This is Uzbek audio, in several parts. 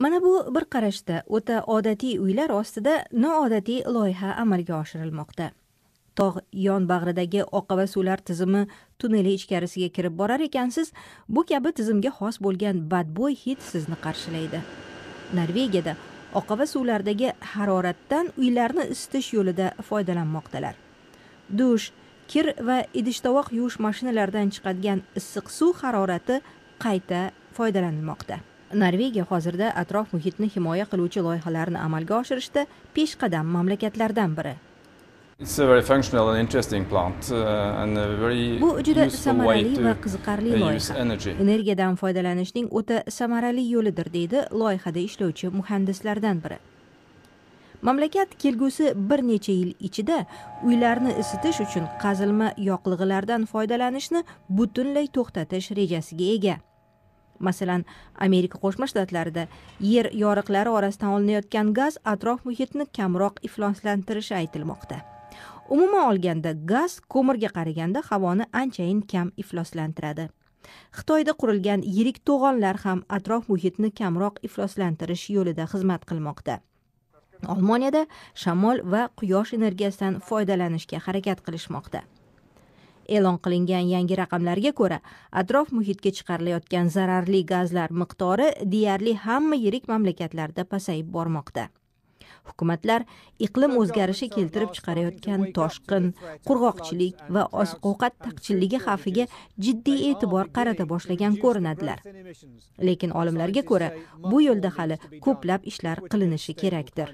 mana bu bir qarashda o'ta odatiy uylar ostida noodatiy loyiha amalga oshirilmoqda tog' yon bag'ridagi oqava suvlar tizimi tunneli ichkarisiga kirib borar ekansiz bu kabi tizimga xos bo'lgan badbo'y hid sizni qarshilaydi norvegiyada oqava suvlardagi haroratdan uylarni isitish yo'lida foydalanmoqdalar dush kir va idish tovoq yuvish mashinalaridan chiqadigan issiq suv harorati qayta foydalanilmoqda norvegiya hozirda atrof muhitni himoya qiluvchi loyihalarni amalga oshirishda peshqadam mamlakatlardan biri It's a very functional and interesting plant uh, and a very Bu juda samarali va qiziqarli loyiha. Energiyadan foydalanishning o'ta samarali yo'lidir deydi loyihada ishlovchi muhandislardan biri. Mamlakat kelgusi bir necha yil ichida uylarni isitish uchun qazilma yoqilg'ilardan foydalanishni butunlay to'xtatish rejasiga ega. masalan amerika qo'shma shtatlarida yer yoriqlari orasidan olinayotgan gaz atrof muhitni kamroq ifloslantirishi aytilmoqda umuman olganda gaz ko'mirga qaraganda havoni anchayin kam ifloslantiradi xitoyda qurilgan yirik to'g'onlar ham atrof muhitni kamroq ifloslantirish yo'lida xizmat qilmoqda olmoniyada shamol va quyosh energiyasidan foydalanishga harakat qilishmoqda e'lon qilingan yangi raqamlarga ko'ra atrof muhitga chiqarilayotgan zararli gazlar miqdori deyarli hamma yirik mamlakatlarda pasayib bormoqda hukumatlar iqlim o'zgarishi keltirib chiqarayotgan toshqin qurg'oqchilik va oziq ovqat taqchilligi xavfiga jiddiy e'tibor qarata boshlagan ko'rinadilar lekin olimlarga ko'ra bu yo'lda hali ko'plab ishlar qilinishi kerakdir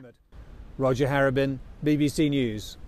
roger harabin bbc news